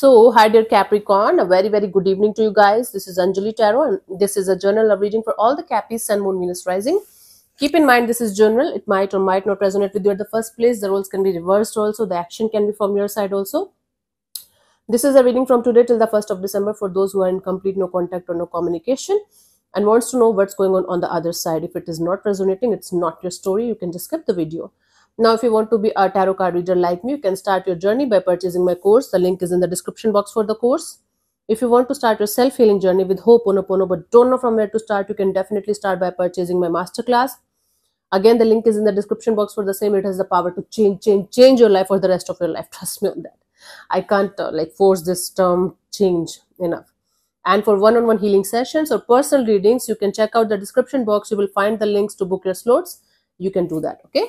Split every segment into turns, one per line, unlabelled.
So, hi dear Capricorn, a very, very good evening to you guys. This is Anjali Tarot and this is a journal of reading for all the Capis, Sun, Moon, Venus, Rising. Keep in mind this is journal. It might or might not resonate with you at the first place. The roles can be reversed also. The action can be from your side also. This is a reading from today till the 1st of December for those who are in complete no contact or no communication and wants to know what's going on on the other side. If it is not resonating, it's not your story. You can just skip the video. Now, if you want to be a tarot card reader like me, you can start your journey by purchasing my course. The link is in the description box for the course. If you want to start your self-healing journey with pono, but don't know from where to start, you can definitely start by purchasing my masterclass. Again, the link is in the description box for the same. It has the power to change, change, change your life for the rest of your life. Trust me on that. I can't uh, like force this term change enough. And for one-on-one -on -one healing sessions or personal readings, you can check out the description box. You will find the links to book your slots. You can do that. Okay.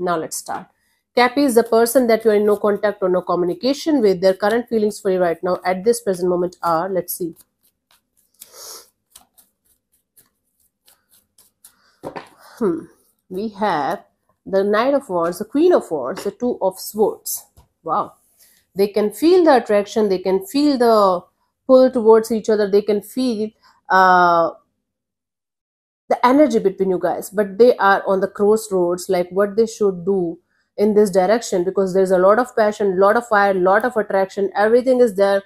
Now let's start. Cappy is the person that you are in no contact or no communication with. Their current feelings for you right now at this present moment are, let's see. Hmm. We have the Knight of Wands, the Queen of Wands, the Two of Swords. Wow. They can feel the attraction. They can feel the pull towards each other. They can feel uh, the energy between you guys but they are on the crossroads like what they should do in this direction because there's a lot of passion lot of fire lot of attraction everything is there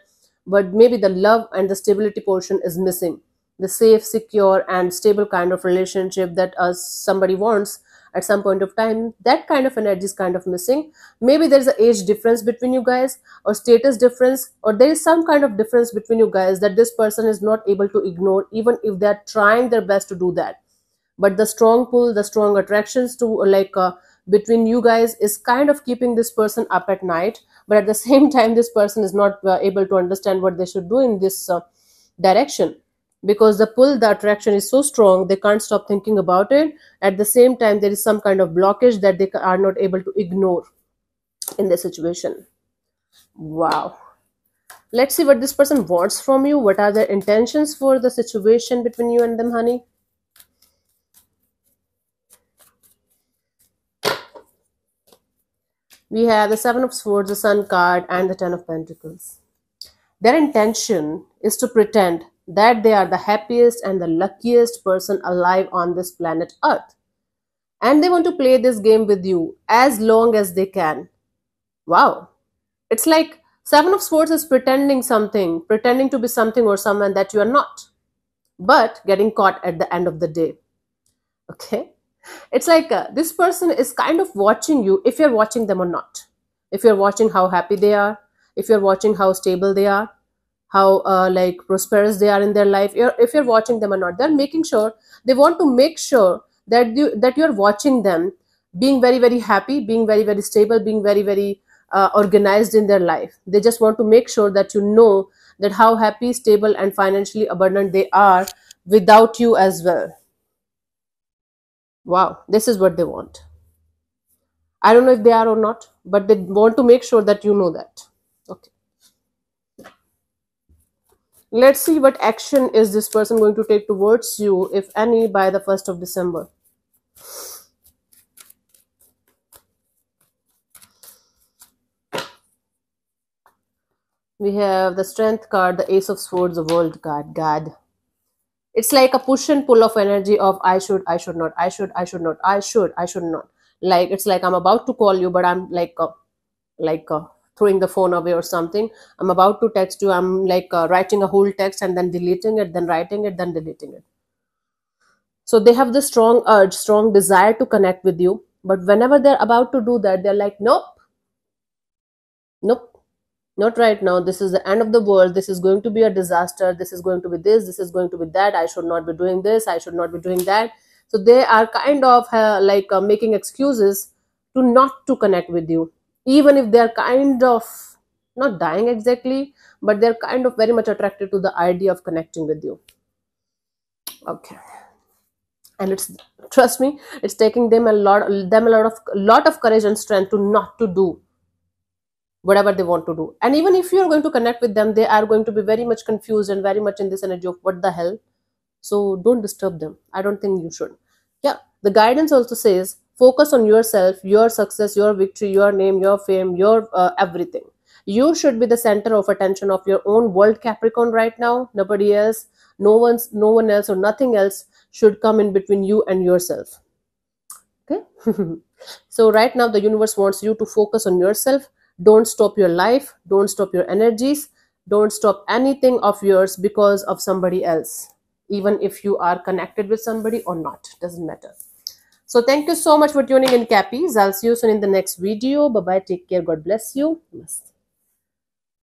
but maybe the love and the stability portion is missing the safe secure and stable kind of relationship that us uh, somebody wants at some point of time that kind of energy is kind of missing maybe there's an age difference between you guys or status difference or there is some kind of difference between you guys that this person is not able to ignore even if they're trying their best to do that but the strong pull the strong attractions to like uh, between you guys is kind of keeping this person up at night but at the same time this person is not uh, able to understand what they should do in this uh, direction because the pull the attraction is so strong they can't stop thinking about it at the same time there is some kind of blockage that they are not able to ignore in the situation wow let's see what this person wants from you what are their intentions for the situation between you and them honey we have the seven of swords the sun card and the ten of pentacles their intention is to pretend that they are the happiest and the luckiest person alive on this planet Earth. And they want to play this game with you as long as they can. Wow. It's like Seven of Swords is pretending something, pretending to be something or someone that you are not, but getting caught at the end of the day. Okay? It's like uh, this person is kind of watching you if you're watching them or not. If you're watching how happy they are, if you're watching how stable they are, how uh, like prosperous they are in their life if you're watching them or not they're making sure they want to make sure that you that you're watching them being very very happy being very very stable being very very uh, organized in their life they just want to make sure that you know that how happy stable and financially abundant they are without you as well wow this is what they want i don't know if they are or not but they want to make sure that you know that Let's see what action is this person going to take towards you, if any, by the 1st of December. We have the Strength card, the Ace of Swords, the World card, God. It's like a push and pull of energy of I should, I should not, I should, I should not, I should, I should not. Like it's like I'm about to call you, but I'm like, a, like a throwing the phone away or something i'm about to text you i'm like uh, writing a whole text and then deleting it then writing it then deleting it so they have this strong urge strong desire to connect with you but whenever they're about to do that they're like nope nope not right now this is the end of the world this is going to be a disaster this is going to be this this is going to be that i should not be doing this i should not be doing that so they are kind of uh, like uh, making excuses to not to connect with you even if they're kind of not dying exactly, but they're kind of very much attracted to the idea of connecting with you. Okay. And it's trust me, it's taking them a lot them a lot of lot of courage and strength to not to do whatever they want to do. And even if you're going to connect with them, they are going to be very much confused and very much in this energy of what the hell. So don't disturb them. I don't think you should. Yeah. The guidance also says focus on yourself your success your victory your name your fame your uh, everything you should be the center of attention of your own world capricorn right now nobody else no one's no one else or nothing else should come in between you and yourself okay so right now the universe wants you to focus on yourself don't stop your life don't stop your energies don't stop anything of yours because of somebody else even if you are connected with somebody or not doesn't matter so thank you so much for tuning in, Cappies. I'll see you soon in the next video. Bye-bye. Take care. God bless you. Namaste.